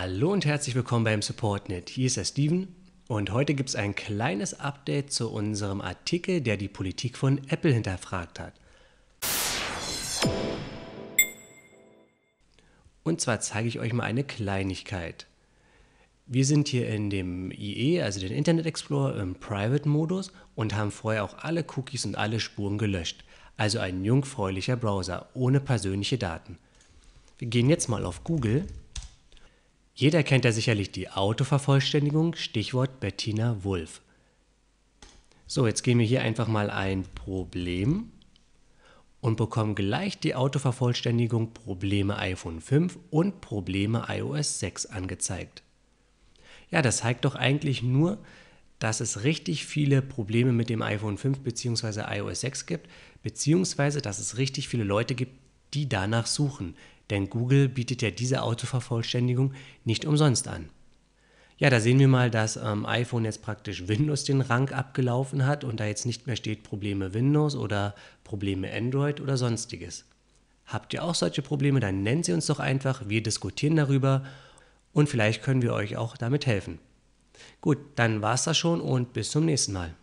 Hallo und herzlich willkommen beim SupportNet. Hier ist der Steven und heute gibt es ein kleines Update zu unserem Artikel, der die Politik von Apple hinterfragt hat. Und zwar zeige ich euch mal eine Kleinigkeit. Wir sind hier in dem IE, also den Internet Explorer, im Private-Modus und haben vorher auch alle Cookies und alle Spuren gelöscht. Also ein jungfräulicher Browser ohne persönliche Daten. Wir gehen jetzt mal auf Google jeder kennt ja sicherlich die Autovervollständigung, Stichwort Bettina Wulff. So, jetzt gehen wir hier einfach mal ein Problem und bekommen gleich die Autovervollständigung Probleme iPhone 5 und Probleme iOS 6 angezeigt. Ja, das zeigt doch eigentlich nur, dass es richtig viele Probleme mit dem iPhone 5 bzw. iOS 6 gibt, beziehungsweise dass es richtig viele Leute gibt, die danach suchen, denn Google bietet ja diese Autovervollständigung nicht umsonst an. Ja, da sehen wir mal, dass am ähm, iPhone jetzt praktisch Windows den Rang abgelaufen hat und da jetzt nicht mehr steht Probleme Windows oder Probleme Android oder sonstiges. Habt ihr auch solche Probleme, dann nennt sie uns doch einfach, wir diskutieren darüber und vielleicht können wir euch auch damit helfen. Gut, dann war's das schon und bis zum nächsten Mal.